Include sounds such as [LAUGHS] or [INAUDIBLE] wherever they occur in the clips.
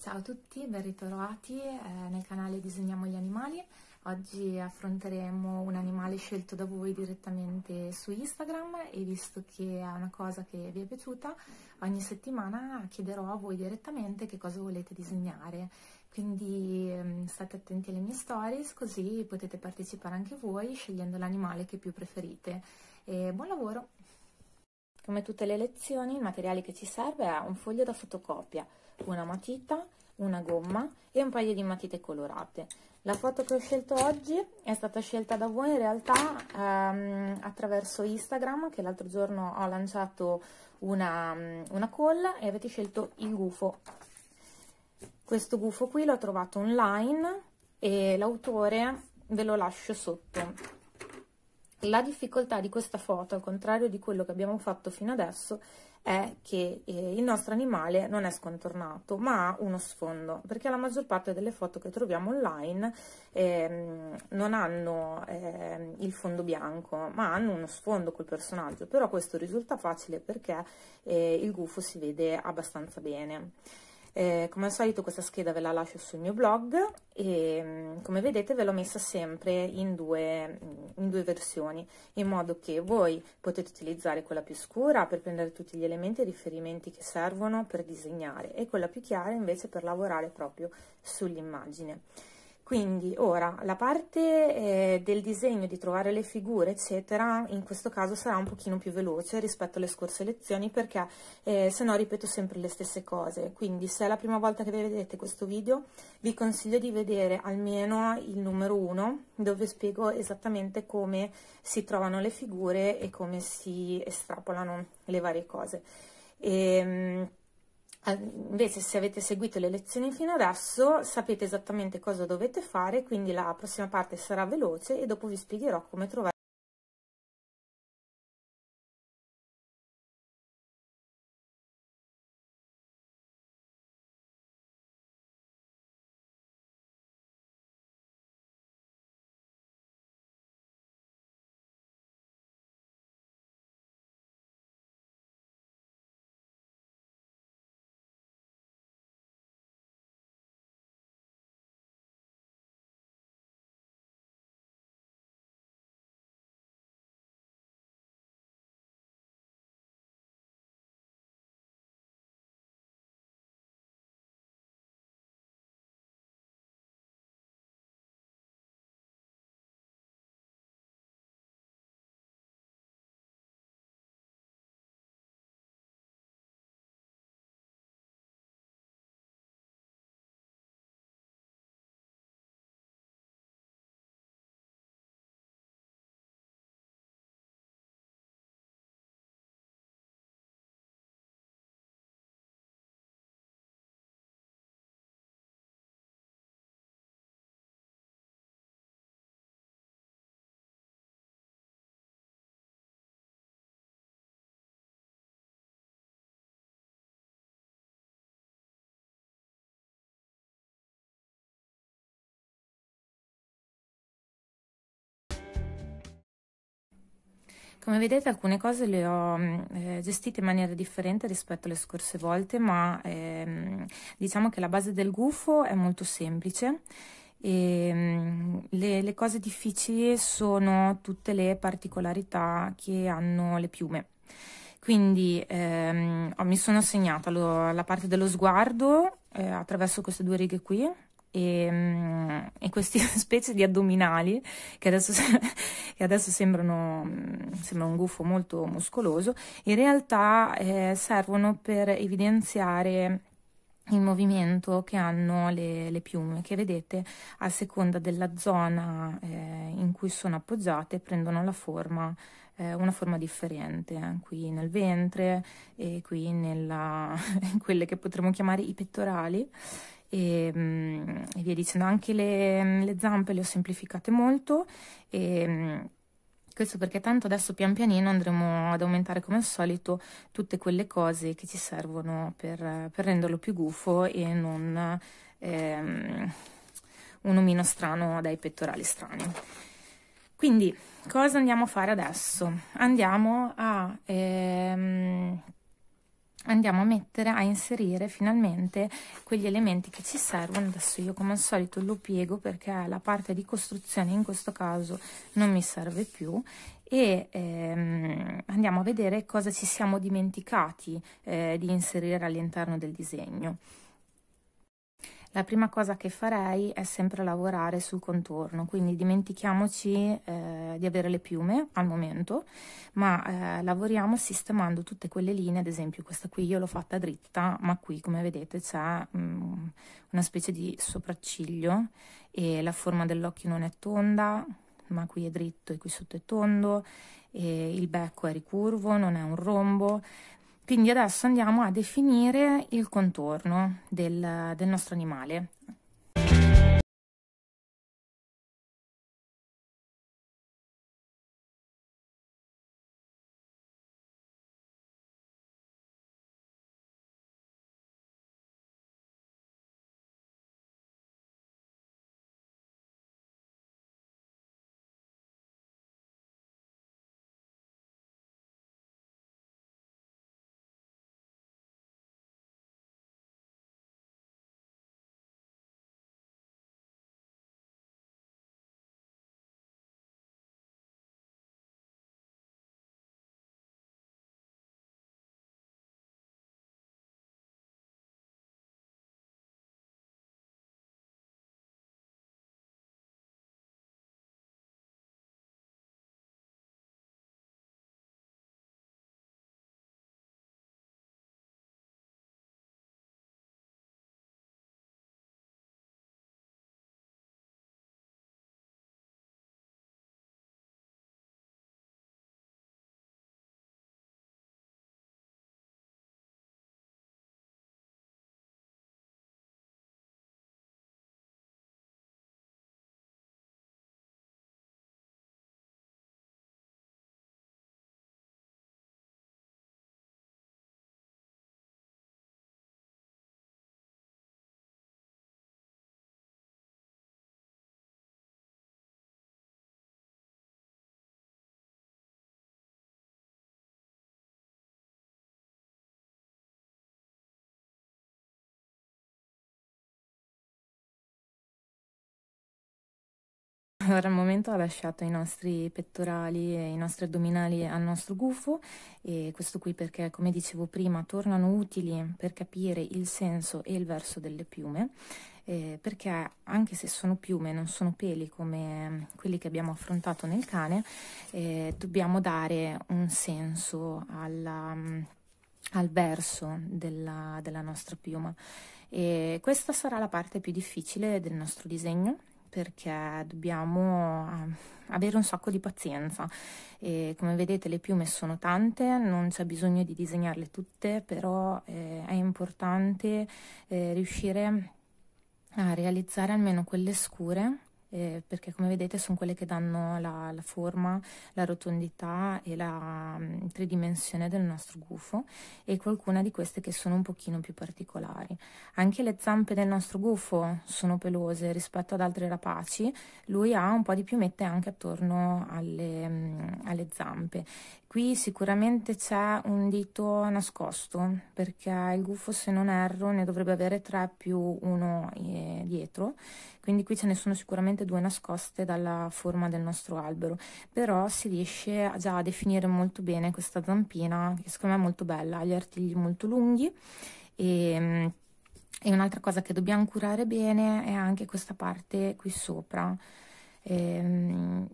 Ciao a tutti, ben ritrovati eh, nel canale Disegniamo gli animali. Oggi affronteremo un animale scelto da voi direttamente su Instagram e visto che è una cosa che vi è piaciuta, ogni settimana chiederò a voi direttamente che cosa volete disegnare. Quindi ehm, state attenti alle mie stories, così potete partecipare anche voi scegliendo l'animale che più preferite. E buon lavoro! Come tutte le lezioni, il materiale che ci serve è un foglio da fotocopia una matita, una gomma e un paio di matite colorate. La foto che ho scelto oggi è stata scelta da voi in realtà ehm, attraverso Instagram che l'altro giorno ho lanciato una, mm, una call e avete scelto il gufo. Questo gufo qui l'ho trovato online e l'autore ve lo lascio sotto. La difficoltà di questa foto, al contrario di quello che abbiamo fatto fino adesso, è è che eh, il nostro animale non è scontornato ma ha uno sfondo perché la maggior parte delle foto che troviamo online eh, non hanno eh, il fondo bianco ma hanno uno sfondo col personaggio però questo risulta facile perché eh, il gufo si vede abbastanza bene eh, come al solito questa scheda ve la lascio sul mio blog e mm, come vedete ve l'ho messa sempre in due, mm, in due, versioni in modo che voi potete utilizzare quella più scura per prendere tutti gli elementi e riferimenti che servono per disegnare e quella più chiara invece per lavorare proprio sull'immagine. Quindi ora la parte eh, del disegno, di trovare le figure, eccetera, in questo caso sarà un pochino più veloce rispetto alle scorse lezioni perché eh, se no ripeto sempre le stesse cose. Quindi se è la prima volta che vedete questo video vi consiglio di vedere almeno il numero 1 dove spiego esattamente come si trovano le figure e come si estrapolano le varie cose. E, ehm, Ah, invece se avete seguito le lezioni fino adesso sapete esattamente cosa dovete fare, quindi la prossima parte sarà veloce e dopo vi spiegherò come trovare Come vedete alcune cose le ho mm, eh, gestite in maniera differente rispetto alle scorse volte, ma ehm, diciamo che la base del gufo è molto semplice. E ehm, le, le, cose difficili sono tutte le particolarità che hanno le piume. Quindi ehm, mi sono segnata lo, la parte dello sguardo eh, attraverso queste due righe qui, e, mm, e queste [LAUGHS] specie di addominali che adesso, [LAUGHS] che adesso sembrano, mm, sembrano, un gufo molto muscoloso, in realtà eh, servono per evidenziare il movimento che hanno le, le, piume che vedete a seconda della zona eh, in cui sono appoggiate prendono la forma eh, una forma differente eh, qui nel ventre e qui nella, [LAUGHS] in quelle che potremmo chiamare i pettorali e, mm, e via dicendo. Anche le, mm, le, zampe le ho semplificate molto e mm, questo perché tanto adesso pian pianino andremo ad aumentare come al solito tutte quelle cose che ci servono per, per renderlo più gufo e non ehm, un omino strano dai pettorali strani. Quindi cosa andiamo a fare adesso? Andiamo a... Ehm, andiamo a mettere a inserire finalmente quegli elementi che ci servono adesso io come al solito lo piego perché la parte di costruzione in questo caso non mi serve più e ehm, andiamo a vedere cosa ci siamo dimenticati eh, di inserire all'interno del disegno la prima cosa che farei è sempre lavorare sul contorno, quindi dimentichiamoci eh, di avere le piume al momento, ma eh, lavoriamo sistemando tutte quelle linee, ad esempio questa qui io l'ho fatta dritta, ma qui come vedete c'è mm, una specie di sopracciglio e la forma dell'occhio non è tonda, ma qui è dritto e qui sotto è tondo, il becco è ricurvo, non è un rombo, quindi adesso andiamo a definire il contorno del, del nostro animale. Allora, al momento ha lasciato i nostri pettorali e i nostri addominali al nostro gufo e questo qui perché, come dicevo prima, tornano utili per capire il senso e il verso delle piume eh, perché anche se sono piume, non sono peli come quelli che abbiamo affrontato nel cane, eh, dobbiamo dare un senso alla, al verso della, della nostra piuma. E questa sarà la parte più difficile del nostro disegno perché dobbiamo ehm, avere un sacco di pazienza e come vedete le piume sono tante, non c'è bisogno di disegnarle tutte, però eh, è importante eh, riuscire a realizzare almeno quelle scure eh, perché come vedete sono quelle che danno la, la forma, la rotondità e la mh, mm, tridimensione del nostro gufo e qualcuna di queste che sono un pochino più particolari. Anche le zampe del nostro gufo sono pelose rispetto ad altri rapaci, lui ha un po' di piumette anche attorno alle, mh, mm, alle zampe Qui sicuramente c'è un dito nascosto perché il gufo se non erro ne dovrebbe avere tre più uno eh, dietro, quindi qui ce ne sono sicuramente due nascoste dalla forma del nostro albero, però si riesce già a definire molto bene questa zampina che secondo me è molto bella, ha gli artigli molto lunghi e, ehm, e un'altra cosa che dobbiamo curare bene è anche questa parte qui sopra. E, ehm,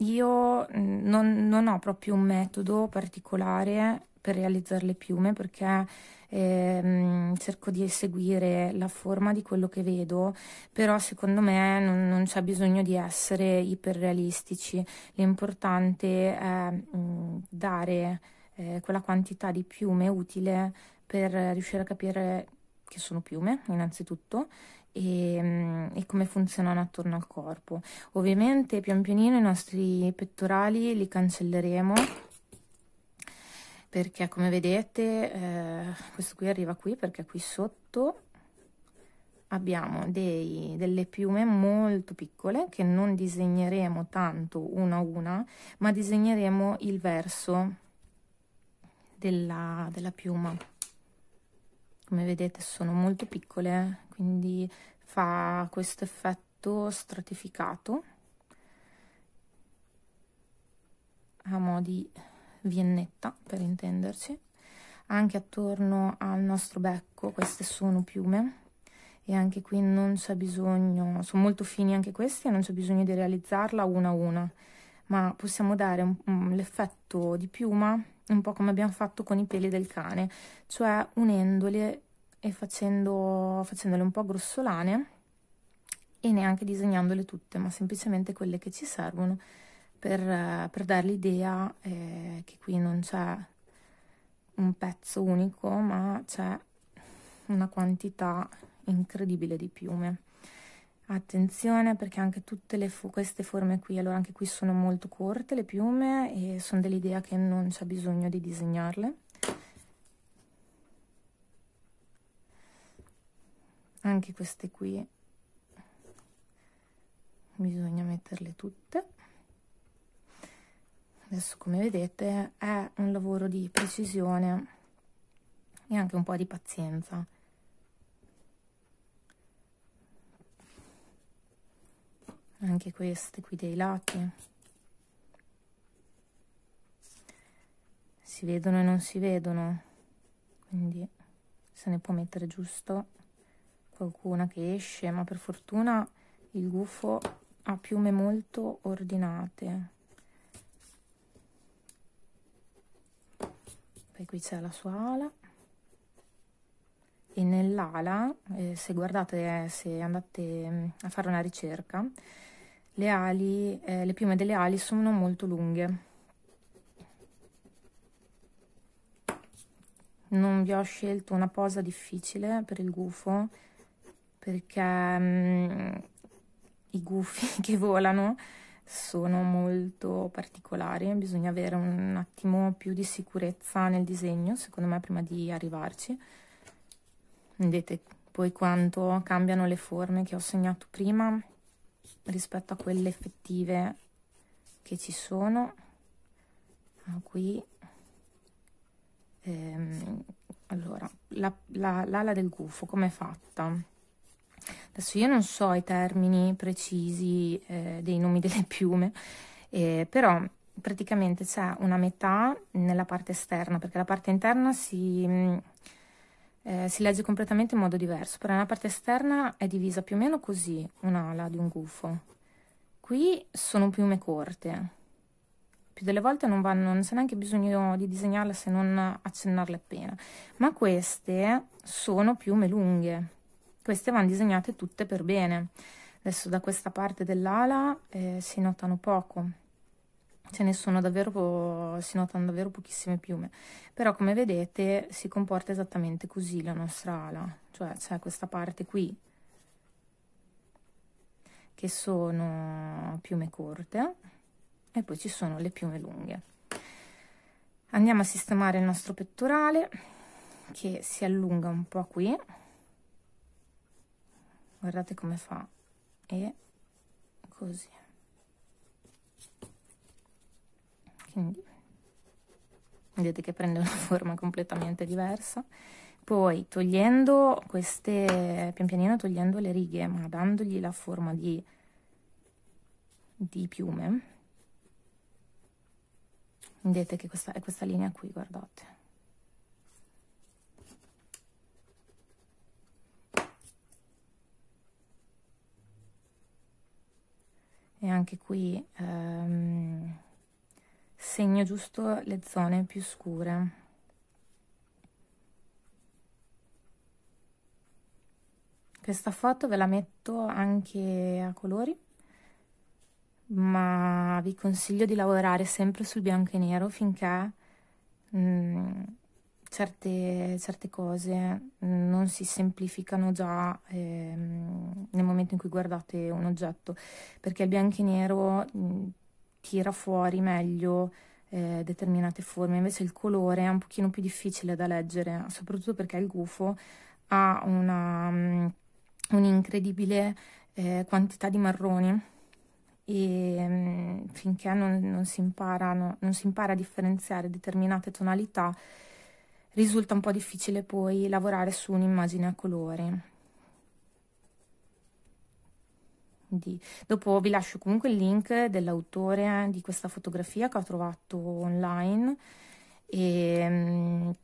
io mm, non, non, ho proprio un metodo particolare per realizzare le piume perché ehm, cerco di seguire la forma di quello che vedo, però secondo me non, non c'è bisogno di essere iperrealistici. L'importante è mh, mm, dare eh, quella quantità di piume utile per riuscire a capire che sono piume innanzitutto e, ehm, e, come funzionano attorno al corpo. Ovviamente pian pianino i nostri pettorali li cancelleremo perché come vedete eh, questo qui arriva qui perché qui sotto abbiamo dei, delle piume molto piccole che non disegneremo tanto una a una ma disegneremo il verso della, della piuma come vedete sono molto piccole quindi fa questo effetto stratificato a mo' di viennetta per intenderci anche attorno al nostro becco queste sono piume e anche qui non c'è bisogno sono molto fini anche questi e non c'è bisogno di realizzarla una a una ma possiamo dare mm, l'effetto di piuma un po' come abbiamo fatto con i peli del cane, cioè unendole e facendo, facendole un po' grossolane e neanche disegnandole tutte, ma semplicemente quelle che ci servono per, per dare l'idea eh, che qui non c'è un pezzo unico, ma c'è una quantità incredibile di piume. Attenzione perché anche tutte le, queste forme qui, allora anche qui sono molto corte le piume e sono dell'idea che non c'è bisogno di disegnarle. Anche queste qui bisogna metterle tutte. Adesso come vedete è un lavoro di precisione e anche un po' di pazienza anche queste qui dei lati si vedono e non si vedono quindi se ne può mettere giusto qualcuna che esce ma per fortuna il gufo ha piume molto ordinate poi qui c'è la sua ala e nell'ala eh, se guardate eh, se andate mm, a fare una ricerca le ali, eh, le piume delle ali sono molto lunghe. Non vi ho scelto una posa difficile per il gufo perché um, i gufi [LAUGHS] che volano sono molto particolari, bisogna avere un attimo più di sicurezza nel disegno, secondo me, prima di arrivarci. Vedete poi quanto cambiano le forme che ho segnato prima rispetto a quelle effettive che ci sono qui ehm, allora l'ala la, la, del gufo come è fatta adesso io non so i termini precisi eh, dei nomi delle piume eh, però praticamente c'è una metà nella parte esterna perché la parte interna si eh, si legge completamente in modo diverso. Però nella parte esterna è divisa più o meno così un'ala di un gufo. Qui sono piume corte. Più delle volte non, vanno, non c'è neanche bisogno di disegnarle se non accennarle appena. Ma queste sono piume lunghe. Queste vanno disegnate tutte per bene. Adesso da questa parte dell'ala eh, si notano poco ce ne sono davvero, si notano davvero pochissime piume, però come vedete si comporta esattamente così la nostra ala, cioè c'è questa parte qui che sono piume corte e poi ci sono le piume lunghe. Andiamo a sistemare il nostro pettorale che si allunga un po' qui, guardate come fa, e così. quindi vedete che prende una [LAUGHS] forma completamente diversa poi togliendo queste pian pianino togliendo le righe ma dandogli la forma di, di piume vedete che questa è questa linea qui guardate e anche qui um, segno giusto le zone più scure questa foto ve la metto anche a colori ma vi consiglio di lavorare sempre sul bianco e nero finché mh, mm, certe, certe, cose non si semplificano già eh, nel momento in cui guardate un oggetto perché il bianco e nero mh, mm, tira fuori meglio eh, determinate forme, invece il colore è un pochino più difficile da leggere, soprattutto perché il gufo ha mm, un'incredibile um, un eh, quantità di marroni e um, finché non, non, si impara, no, non si impara a differenziare determinate tonalità risulta un po' difficile poi lavorare su un'immagine a colori. di... Dopo vi lascio comunque il link dell'autore di questa fotografia che ho trovato online e, ehm,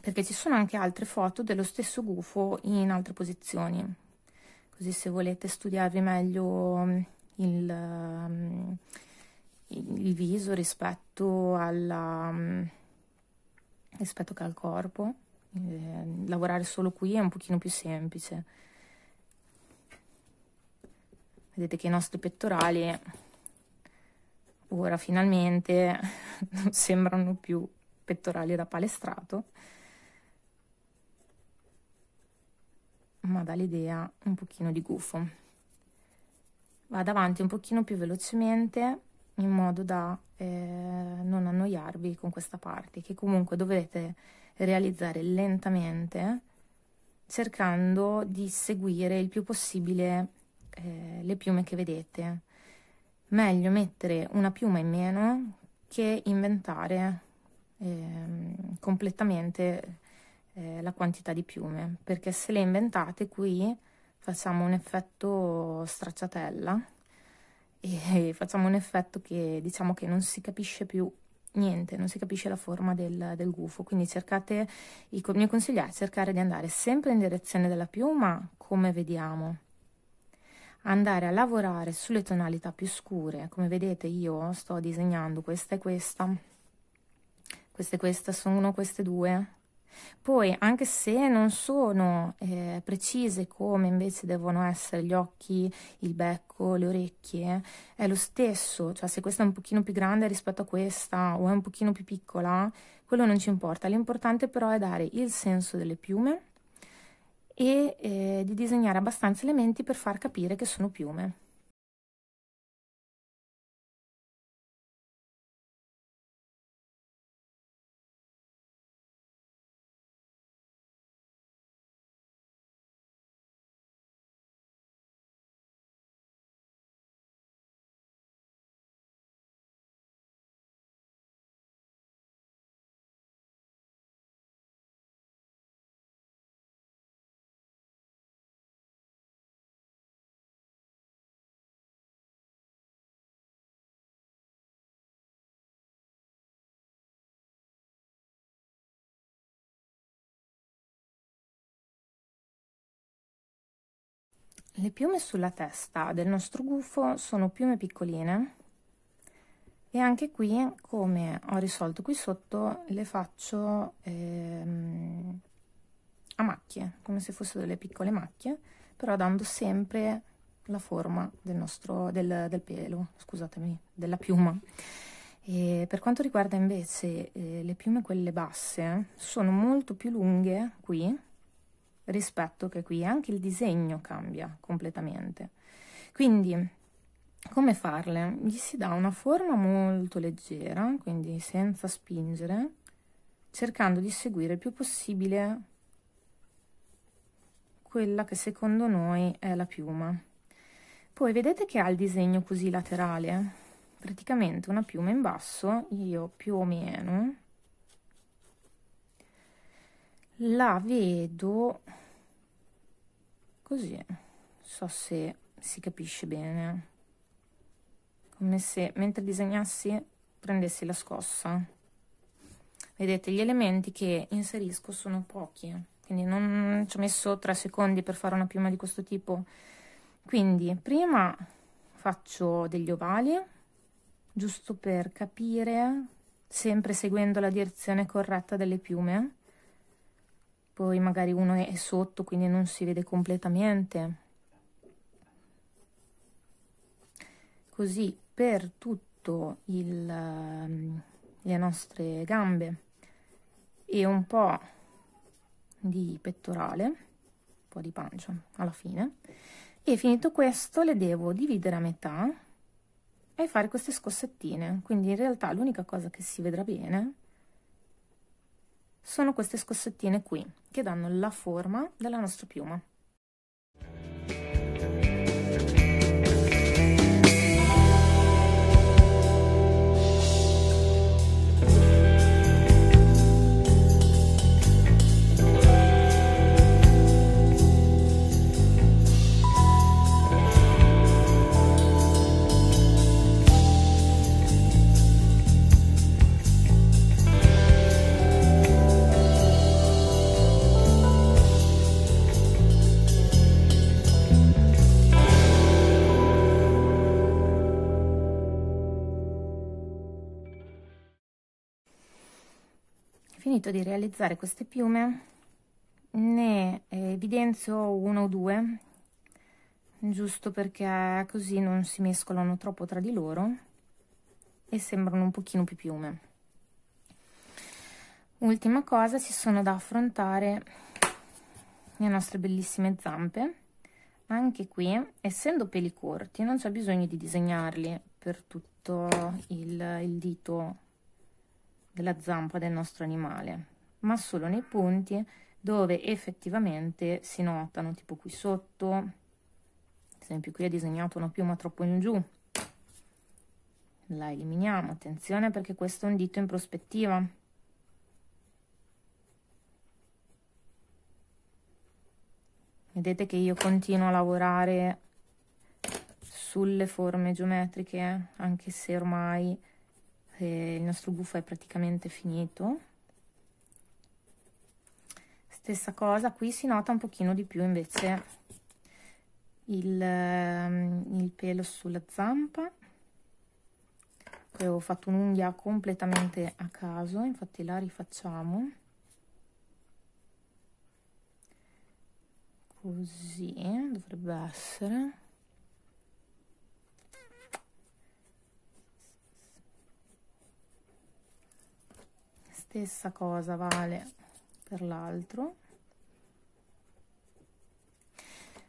perché ci sono anche altre foto dello stesso gufo in altre posizioni così se volete studiarvi meglio mm, il, mm, il viso rispetto, alla, mm, rispetto al corpo ehm, lavorare solo qui è un pochino più semplice vedete che i nostri pettorali ora finalmente [LAUGHS] non sembrano più pettorali da palestrato ma dà l'idea un pochino di gufo vado avanti un pochino più velocemente in modo da eh, non annoiarvi con questa parte che comunque dovete realizzare lentamente cercando di seguire il più possibile eh, le piume che vedete. Meglio mettere una piuma in meno che inventare eh, completamente eh, la quantità di piume, perché se le inventate qui facciamo un effetto stracciatella e [LAUGHS] facciamo un effetto che diciamo che non si capisce più niente, non si capisce la forma del, del gufo, quindi cercate, il mio consiglio è cercare di andare sempre in direzione della piuma come vediamo andare a lavorare sulle tonalità più scure come vedete io sto disegnando questa e questa questa e questa sono queste due poi anche se non sono eh, precise come invece devono essere gli occhi, il becco, le orecchie, è lo stesso, cioè se questa è un pochino più grande rispetto a questa o è un pochino più piccola, quello non ci importa, l'importante però è dare il senso delle piume e eh, di disegnare abbastanza elementi per far capire che sono piume. Le piume sulla testa del nostro gufo sono piume piccoline e anche qui, come ho risolto qui sotto, le faccio ehm, a macchie, come se fossero delle piccole macchie, però dando sempre la forma del, nostro, del, del pelo, scusatemi, della piuma. E per quanto riguarda invece eh, le piume quelle basse, sono molto più lunghe qui, rispetto che qui anche il disegno cambia completamente. Quindi come farle? Gli si dà una forma molto leggera, quindi senza spingere, cercando di seguire il più possibile quella che secondo noi è la piuma. Poi vedete che ha il disegno così laterale? Eh? Praticamente una piuma in basso, io più o meno la vedo così non so se si capisce bene come se mentre disegnassi prendessi la scossa vedete gli elementi che inserisco sono pochi quindi non ci ho messo tre secondi per fare una piuma di questo tipo quindi prima faccio degli ovali giusto per capire sempre seguendo la direzione corretta delle piume poi magari uno è sotto quindi non si vede completamente così per tutto il, ehm, le nostre gambe e un po' di pettorale un po' di pancia alla fine e finito questo le devo dividere a metà e fare queste scossettine quindi in realtà l'unica cosa che si vedrà bene sono queste scossettine qui che danno la forma della nostra piuma. finito di realizzare queste piume ne eh, evidenzio uno o due giusto perché così non si mescolano troppo tra di loro e sembrano un pochino più piume ultima cosa ci sono da affrontare le nostre bellissime zampe anche qui essendo peli corti non c'è bisogno di disegnarli per tutto il, il dito della zampa del nostro animale, ma solo nei punti dove effettivamente si notano, tipo qui sotto, ad esempio qui ha disegnato una piuma troppo in giù, la eliminiamo, attenzione perché questo è un dito in prospettiva. Vedete che io continuo a lavorare sulle forme geometriche, anche se ormai eh, il nostro buffo è praticamente finito stessa cosa qui si nota un pochino di più invece il, ehm, il pelo sulla zampa ho fatto un'unghia completamente a caso infatti la rifacciamo così dovrebbe essere stessa cosa vale per l'altro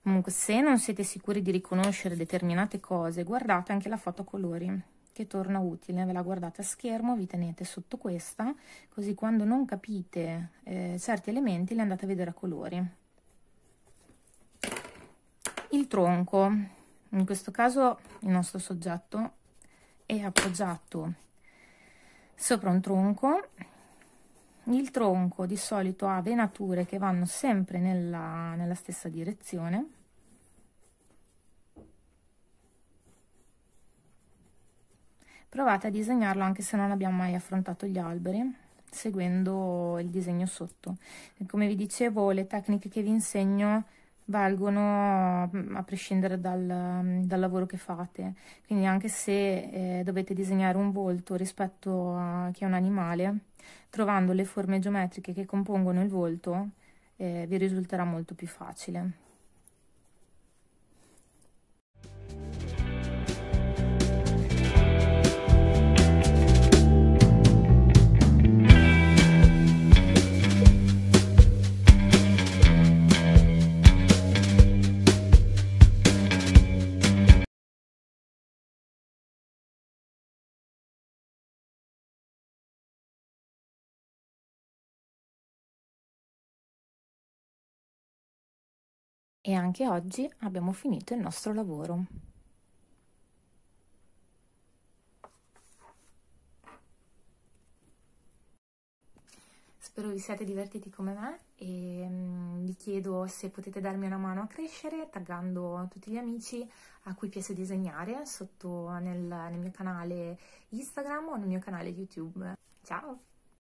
comunque se non siete sicuri di riconoscere determinate cose guardate anche la foto colori che torna utile ve la guardate a schermo vi tenete sotto questa così quando non capite eh, certi elementi li andate a vedere a colori il tronco in questo caso il nostro soggetto è appoggiato sopra un tronco il tronco di solito ha venature che vanno sempre nella, nella stessa direzione. Provate a disegnarlo anche se non abbiamo mai affrontato gli alberi, seguendo il disegno sotto. Come vi dicevo, le tecniche che vi insegno valgono mm, a prescindere dal, mm, dal lavoro che fate. Quindi anche se eh, dovete disegnare un volto rispetto a chi è un animale, trovando le forme geometriche che compongono il volto, eh, vi risulterà molto più facile. E anche oggi abbiamo finito il nostro lavoro. Spero vi siate divertiti come me e mm, vi chiedo se potete darmi una mano a crescere taggando tutti gli amici a cui piace disegnare sotto nel, nel mio canale Instagram o nel mio canale YouTube. Ciao!